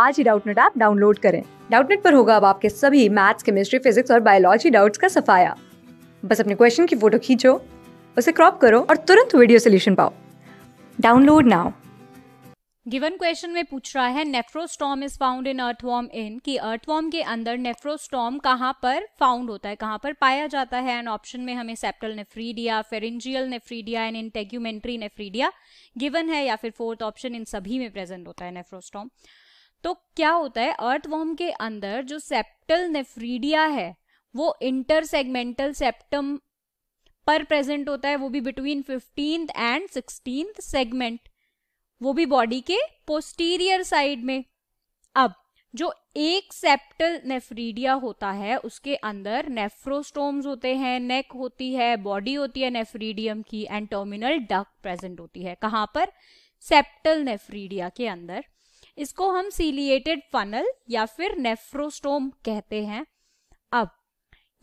आज ही Doubtnut app download करें डाउटनेट पर होगा अब आपके सभी मैथ्स केमिस्ट्री फिजिक्स और बायोलॉजी डाउट्स का सफाया बस अपने क्वेश्चन की फोटो खींचो उसे क्रॉप करो और तुरंत वीडियो सोल्यूशन पाओ डाउनलोड नाउ गिवन क्वेश्चन में पूछ रहा है nephrostome is found in earthworm in कि अर्थवॉर्म के अंदर नेफ्रोस्टॉम कहाँ पर फाउंड होता है कहाँ पर पाया जाता है एंड ऑप्शन में हमें septal nephridia pharyngeal nephridia and integumentary nephridia given है या फिर फोर्थ ऑप्शन इन सभी में प्रेजेंट होता है नेफ्रोस्टॉम तो क्या होता है अर्थवॉर्म के अंदर जो सेप्टल नेफ्रीडिया है वो इंटर सेगमेंटल सेप्टम पर प्रेजेंट होता है वो भी between fifteen and sixteen segment वो भी बॉडी के पोस्टीरियर साइड में अब जो एक सेप्टल नेफ्रीडिया होता है उसके अंदर नेफ्रोस्टोम्स होते हैं नेक होती है बॉडी होती है नेफ्रीडियम की एंड टर्मिनल डक प्रेजेंट होती है कहां पर सेप्टल नेफ्रीडिया के अंदर इसको हम सीलिएटेड फनल या फिर नेफ्रोस्टोम कहते हैं अब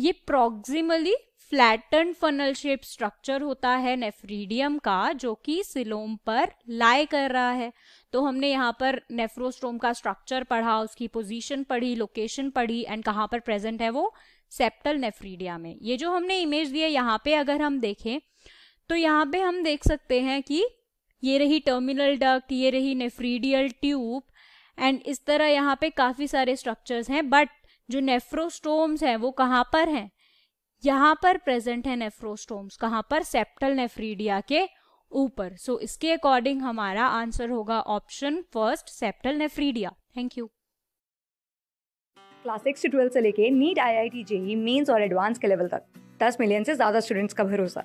ये proximally flatten funnel shape structure होता है नेफ्रीडियम का जो कि सिलोम पर लाई कर रहा है तो हमने यहाँ पर नेफ्रोस्टोम का स्ट्रक्चर पढ़ा उसकी पोजीशन पढ़ी लोकेशन पढ़ी एंड कहाँ पर प्रेजेंट है वो सेप्टल नेफ्रीडिया में ये जो हमने इमेज दिया यहाँ पे अगर हम देखें तो यहाँ पे हम देख सकते हैं कि ये रही टर्मिनल डक्ट ये रही नेफ्रीडियल ट्यूब एंड इस तरह यहाँ पे काफ़ी सारे स्ट्रक्चर्स हैं बट जो नेफ्रोस्टोम्स हैं वो कहाँ पर हैं यहाँ पर प्रेजेंट है नेफ्रोस्टोम्स कहाँ पर सेप्टल नेफ्रीडिया के ऊपर सो so, इसके अकॉर्डिंग हमारा आंसर होगा option first septal nephridia thank you class six से ट्वेल्थ से लेके NEET I I T JEE mains और एडवांस के लेवल तक दस मिलियन से ज़्यादा स्टूडेंट्स का भरोसा